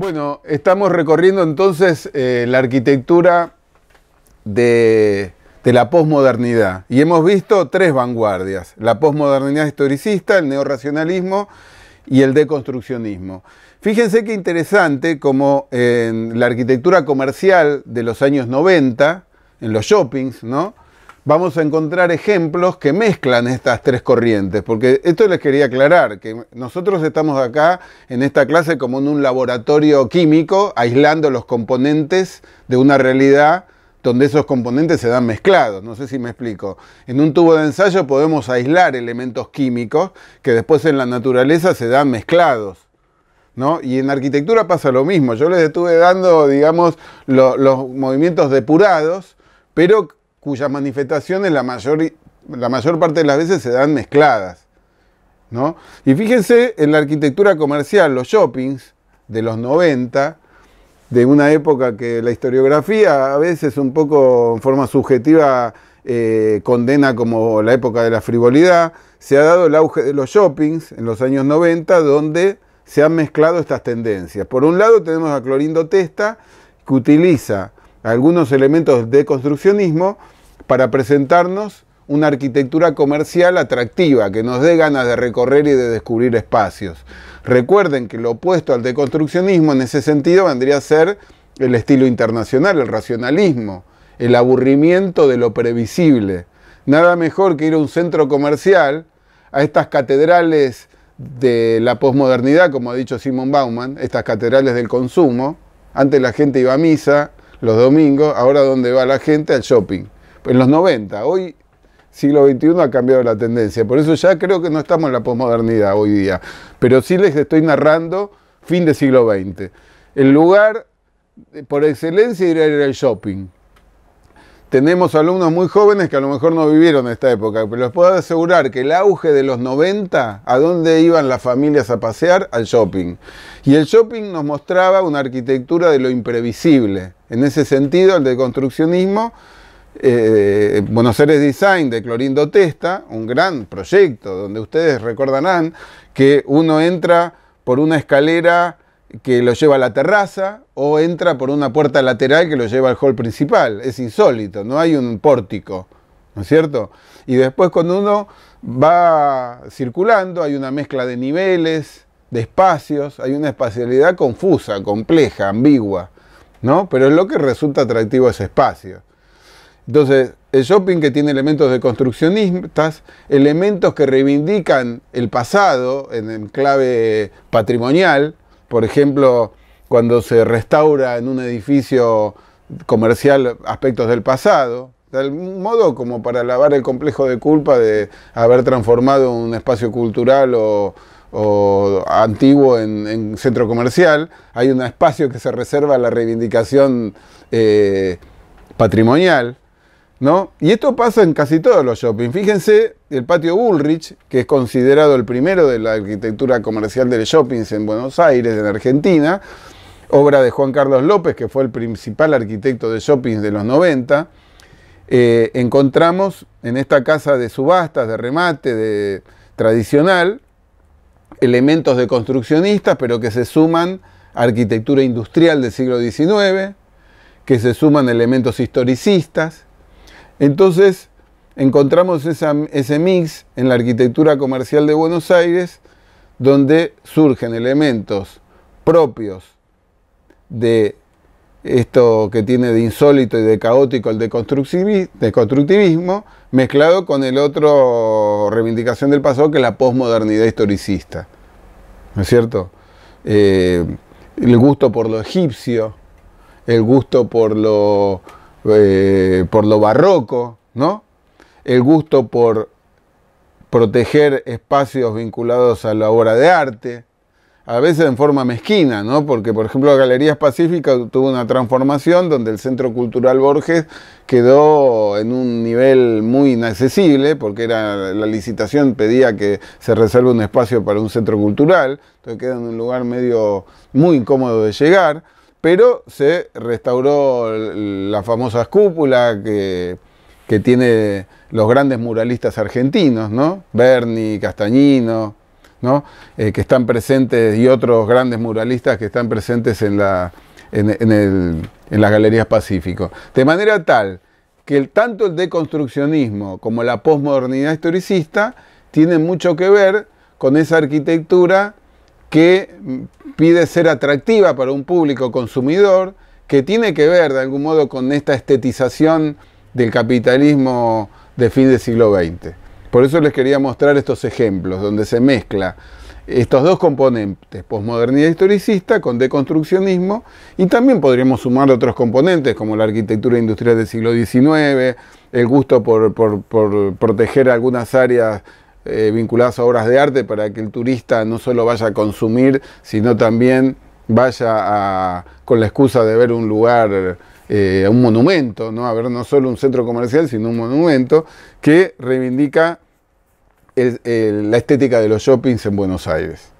Bueno, estamos recorriendo entonces eh, la arquitectura de, la posmodernidad y hemos visto tres vanguardias, la posmodernidad historicista, el neorracionalismo y el deconstruccionismo. Fíjense qué interesante como en la arquitectura comercial de los años 90, en los shoppings, ¿no? vamos a encontrar ejemplos que mezclan estas tres corrientes, porque esto les quería aclarar, que nosotros estamos acá en esta clase como en un laboratorio químico, aislando los componentes de una realidad donde esos componentes se dan mezclados, no sé si me explico. En un tubo de ensayo podemos aislar elementos químicos que después en la naturaleza se dan mezclados. ¿No? Y en arquitectura pasa lo mismo. Yo les estuve dando, digamos, los movimientos depurados, pero cuyas manifestaciones la mayor, la mayor parte de las veces se dan mezcladas. Y fíjense en la arquitectura comercial, los shoppings de los 90, de una época que la historiografía a veces un poco en forma subjetiva eh, condena como la época de la frivolidad, se ha dado el auge de los shoppings en los años 90 donde se han mezclado estas tendencias. Por un lado tenemos a Clorindo Testa que utiliza algunos elementos de construccionismo para presentarnos una arquitectura comercial atractiva que nos dé ganas de recorrer y de descubrir espacios. Recuerden que lo opuesto al deconstruccionismo en ese sentido vendría a ser el estilo internacional, el racionalismo, el aburrimiento de lo previsible. Nada mejor que ir a un centro comercial, a estas catedrales de la posmodernidad, como ha dicho Simon Bauman, estas catedrales del consumo. Antes la gente iba a misa los domingos, ahora donde va la gente al shopping en los 90. Hoy, siglo XXI, ha cambiado la tendencia. Por eso ya creo que no estamos en la posmodernidad hoy día. Pero sí les estoy narrando fin de siglo XX. El lugar eh, por excelencia era el shopping. Tenemos alumnos muy jóvenes que a lo mejor no vivieron esta época, pero les puedo asegurar que el auge de los 90, ¿a dónde iban las familias a pasear? Al shopping. Y el shopping nos mostraba una arquitectura de lo imprevisible. En ese sentido, el deconstruccionismo eh, Buenos Aires Design de Clorindo Testa, un gran proyecto donde ustedes recordarán que uno entra por una escalera que lo lleva a la terraza o entra por una puerta lateral que lo lleva al hall principal. Es insólito, no hay un pórtico, ¿no es cierto? Y después cuando uno va circulando hay una mezcla de niveles, de espacios, hay una espacialidad confusa, compleja, ambigua, ¿no? Pero es lo que resulta atractivo ese espacio. Entonces, el shopping que tiene elementos de construccionistas, elementos que reivindican el pasado en, clave patrimonial, por ejemplo, cuando se restaura en un edificio comercial aspectos del pasado, de algún modo como para lavar el complejo de culpa de haber transformado un espacio cultural o, antiguo en, centro comercial, hay un espacio que se reserva a la reivindicación eh, patrimonial. Y esto pasa en casi todos los shopping. Fíjense, el patio Bullrich, que es considerado el primero de la arquitectura comercial de shoppings en Buenos Aires, en Argentina, obra de Juan Carlos López, que fue el principal arquitecto de shoppings de los 90, eh, encontramos en esta casa de subastas, de remate, de tradicional, elementos de construccionistas, pero que se suman a arquitectura industrial del siglo XIX, que se suman elementos historicistas, entonces, encontramos ese mix en la arquitectura comercial de Buenos Aires, donde surgen elementos propios de esto que tiene de insólito y de caótico el deconstructivismo, mezclado con el otro reivindicación del pasado que es la posmodernidad historicista. ¿No es cierto? Eh, el gusto por lo egipcio, el gusto por lo eh, por lo barroco, ¿no? El gusto por proteger espacios vinculados a la obra de arte, a veces en forma mezquina, ¿no? Porque, por ejemplo, Galerías Pacífica tuvo una transformación donde el Centro Cultural Borges quedó en un nivel muy inaccesible, porque era la licitación pedía que se reserve un espacio para un centro cultural, entonces queda en un lugar medio muy incómodo de llegar pero se restauró la famosa cúpula que, que tiene los grandes muralistas argentinos, ¿no? Berni, Castañino, ¿no? Eh, que están presentes y otros grandes muralistas que están presentes en, la, en, las galerías Pacífico. De manera tal que el, tanto el deconstruccionismo como la posmodernidad historicista tienen mucho que ver con esa arquitectura que mm, pide ser atractiva para un público consumidor que tiene que ver de algún modo con esta estetización del capitalismo de fin del siglo XX. Por eso les quería mostrar estos ejemplos donde se mezcla estos dos componentes, posmodernidad historicista con deconstruccionismo, y también podríamos sumar otros componentes como la arquitectura industrial del siglo XIX, el gusto por, por proteger algunas áreas eh, vinculadas a obras de arte para que el turista no solo vaya a consumir, sino también vaya a, con la excusa de ver un lugar, eh, un monumento, ¿no? a ver no solo un centro comercial, sino un monumento que reivindica la estética de los shoppings en Buenos Aires.